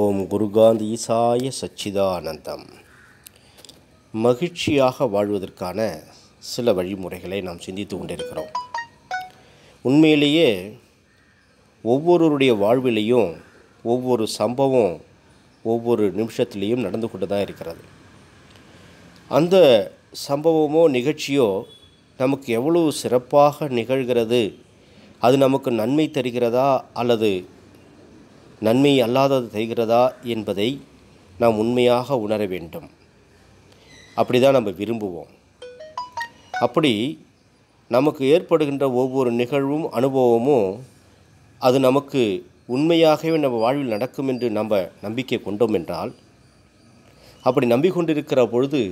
ஓம் குருகாந்த் ஈசாய சச்சிதானந்தம் மகிழ்ச்சியாக வாழ்வதற்கான சில வழிமுறைகளை நாம் சிந்தித்து கொண்டிருக்கிறோம் உண்மையிலேயே ஒவ்வொருவருடைய வாழ்விலையும் ஒவ்வொரு சம்பவம் ஒவ்வொரு நிமிஷத்துலேயும் நடந்து கொண்டு தான் இருக்கிறது அந்த சம்பவமோ நிகழ்ச்சியோ நமக்கு எவ்வளவு சிறப்பாக நிகழ்கிறது அது நமக்கு நன்மை தருகிறதா அல்லது நன்மை அல்லாதது செய்கிறதா என்பதை நாம் உண்மையாக உணர வேண்டும் அப்படி தான் நம்ம விரும்புவோம் அப்படி நமக்கு ஏற்படுகின்ற ஒவ்வொரு நிகழ்வும் அனுபவமும் அது நமக்கு உண்மையாகவே நம்ம வாழ்வில் நடக்கும் என்று நம்ம நம்பிக்கை கொண்டோம் என்றால் அப்படி நம்பிக்கொண்டிருக்கிற பொழுது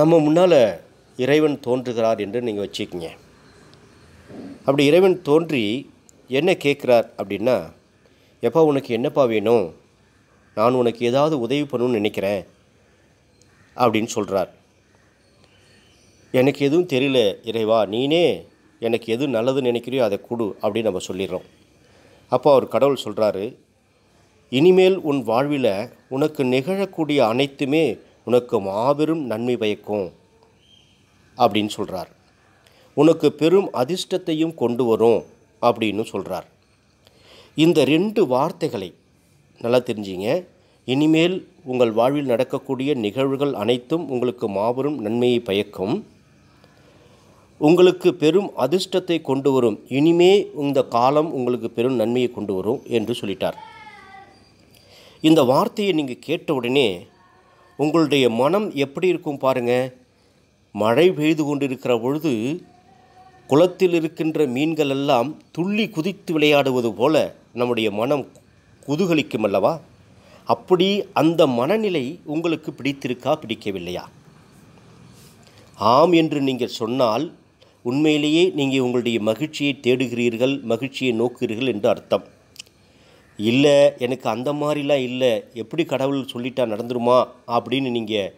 நம்ம முன்னால் இறைவன் தோன்றுகிறார் என்று நீங்கள் வச்சுக்கிங்க அப்படி இறைவன் தோன்றி என்ன கேட்குறார் அப்படின்னா எப்போ உனக்கு என்னப்பா வேணும் நான் உனக்கு ஏதாவது உதவி பண்ணணும்னு நினைக்கிறேன் அப்படின்னு சொல்கிறார் எனக்கு எதுவும் தெரியல இறைவா நீனே எனக்கு எது நல்லது நினைக்கிறியோ அதை கொடு அப்படின்னு நம்ம சொல்லிடுறோம் அப்போ அவர் கடவுள் சொல்கிறாரு இனிமேல் உன் வாழ்வில் உனக்கு நிகழக்கூடிய அனைத்துமே உனக்கு மாபெரும் நன்மை பயக்கும் அப்படின்னு சொல்கிறார் உனக்கு பெரும் அதிர்ஷ்டத்தையும் கொண்டு வரும் அப்படின்னு சொல்கிறார் இந்த ரெண்டு வார்த்தைகளை நல்லா தெரிஞ்சிங்க இனிமேல் உங்கள் வாழ்வில் நடக்கக்கூடிய நிகழ்வுகள் அனைத்தும் உங்களுக்கு மாபெரும் நன்மையை பயக்கும் உங்களுக்கு பெரும் அதிர்ஷ்டத்தை கொண்டு வரும் இனிமே இந்த காலம் உங்களுக்கு பெரும் நன்மையை கொண்டு வரும் என்று சொல்லிட்டார் இந்த வார்த்தையை நீங்கள் கேட்ட உடனே உங்களுடைய மனம் எப்படி இருக்கும் பாருங்கள் மழை பெய்து கொண்டிருக்கிற பொழுது குளத்தில் இருக்கின்ற மீன்கள் எல்லாம் துள்ளி குதித்து விளையாடுவது போல நம்முடைய மனம் குதூகலிக்கும் அல்லவா அப்படி அந்த மனநிலை உங்களுக்கு பிடித்திருக்கா பிடிக்கவில்லையா ஆம் என்று நீங்கள் சொன்னால் உண்மையிலேயே நீங்கள் உங்களுடைய மகிழ்ச்சியை தேடுகிறீர்கள் மகிழ்ச்சியை நோக்குகிறீர்கள் என்று அர்த்தம் இல்லை எனக்கு அந்த மாதிரிலாம் இல்லை எப்படி கடவுள் சொல்லிட்டா நடந்துருமா அப்படின்னு நீங்கள்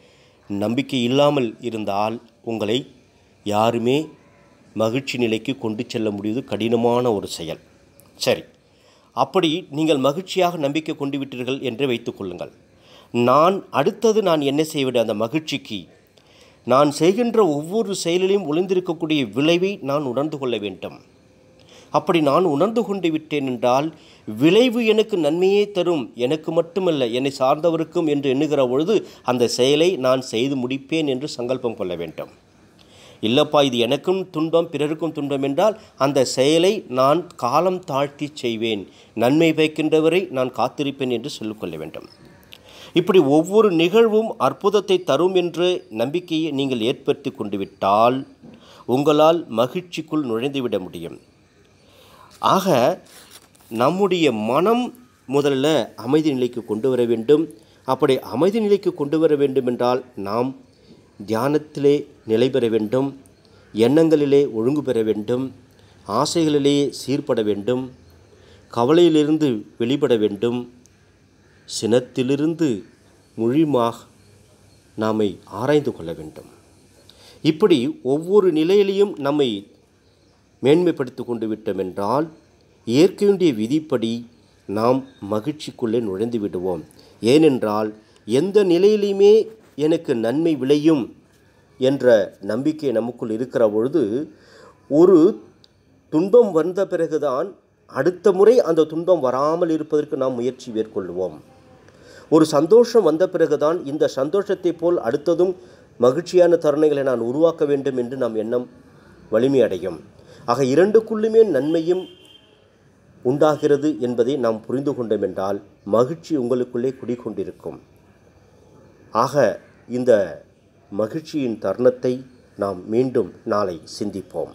நம்பிக்கை இல்லாமல் இருந்தால் உங்களை யாருமே மகிழ்ச்சி நிலைக்கு கொண்டு செல்ல முடிவது கடினமான ஒரு செயல் சரி அப்படி நீங்கள் மகிழ்ச்சியாக நம்பிக்கை கொண்டு விட்டீர்கள் என்று வைத்துக்கொள்ளுங்கள் நான் அடுத்தது நான் என்ன செய்வது அந்த மகிழ்ச்சிக்கு நான் செய்கின்ற ஒவ்வொரு செயலிலும் ஒளிந்திருக்கக்கூடிய விளைவை நான் உணர்ந்து கொள்ள வேண்டும் அப்படி நான் உணர்ந்து கொண்டு விட்டேன் என்றால் விளைவு எனக்கு நன்மையே தரும் எனக்கு மட்டுமல்ல என்னை சார்ந்தவருக்கும் என்று எண்ணுகிற பொழுது அந்த செயலை நான் செய்து முடிப்பேன் என்று சங்கல்பம் கொள்ள வேண்டும் இல்லைப்பா இது எனக்கும் துன்பம் பிறருக்கும் துன்பம் என்றால் அந்த செயலை நான் காலம் தாழ்த்தி செய்வேன் நன்மை வைக்கின்றவரை நான் காத்திருப்பேன் என்று சொல்லிக்கொள்ள வேண்டும் இப்படி ஒவ்வொரு நிகழ்வும் அற்புதத்தை தரும் என்று நம்பிக்கையை நீங்கள் ஏற்படுத்தி கொண்டு விட்டால் உங்களால் மகிழ்ச்சிக்குள் நுழைந்துவிட முடியும் ஆக நம்முடைய மனம் முதல்ல அமைதி நிலைக்கு கொண்டு வர வேண்டும் அப்படி அமைதி நிலைக்கு கொண்டு வர வேண்டுமென்றால் நாம் தியானத்திலே நிலை பெற வேண்டும் எண்ணங்களிலே ஒழுங்கு பெற வேண்டும் ஆசைகளிலே சீர்பட வேண்டும் கவலையிலிருந்து வெளிப்பட வேண்டும் சினத்திலிருந்து மொழிமாக நாமை ஆராய்ந்து கொள்ள வேண்டும் இப்படி ஒவ்வொரு நிலையிலையும் நம்மை மேன்மைப்படுத்தி கொண்டு விட்டோம் என்றால் இயற்கையுடைய விதிப்படி நாம் மகிழ்ச்சிக்குள்ளே நுழைந்து விடுவோம் ஏனென்றால் எந்த நிலையிலையுமே எனக்கு நன்மை விளையும் என்ற நம்பிக்கை நமக்குள் இருக்கிற பொழுது ஒரு துன்பம் வந்த பிறகுதான் அடுத்த முறை அந்த துன்பம் வராமல் இருப்பதற்கு நாம் முயற்சி மேற்கொள்வோம் ஒரு சந்தோஷம் வந்த பிறகுதான் இந்த சந்தோஷத்தைப் போல் அடுத்ததும் மகிழ்ச்சியான தருணங்களை நான் உருவாக்க வேண்டும் என்று நாம் எண்ணம் வலிமையடையும் ஆக இரண்டுக்குள்ளுமே நன்மையும் உண்டாகிறது என்பதை நாம் புரிந்து கொண்டோம் என்றால் மகிழ்ச்சி உங்களுக்குள்ளே குடிகொண்டிருக்கும் ஆக இந்த மகிழ்ச்சியின் தருணத்தை நாம் மீண்டும் நாளை சிந்திப்போம்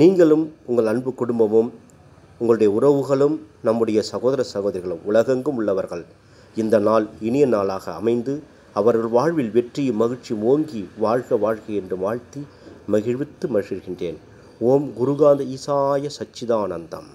நீங்களும் உங்கள் அன்பு குடும்பமும் உங்களுடைய உறவுகளும் நம்முடைய சகோதர சகோதரிகளும் உலகெங்கும் உள்ளவர்கள் இந்த நாள் இனிய நாளாக அமைந்து அவர்கள் வாழ்வில் வெற்றி மகிழ்ச்சி ஓங்கி வாழ்க வாழ்க என்று வாழ்த்தி மகிழ்வித்து மகிழ்கின்றேன் ஓம் குருகாந்த ஈசாய சச்சிதானந்தம்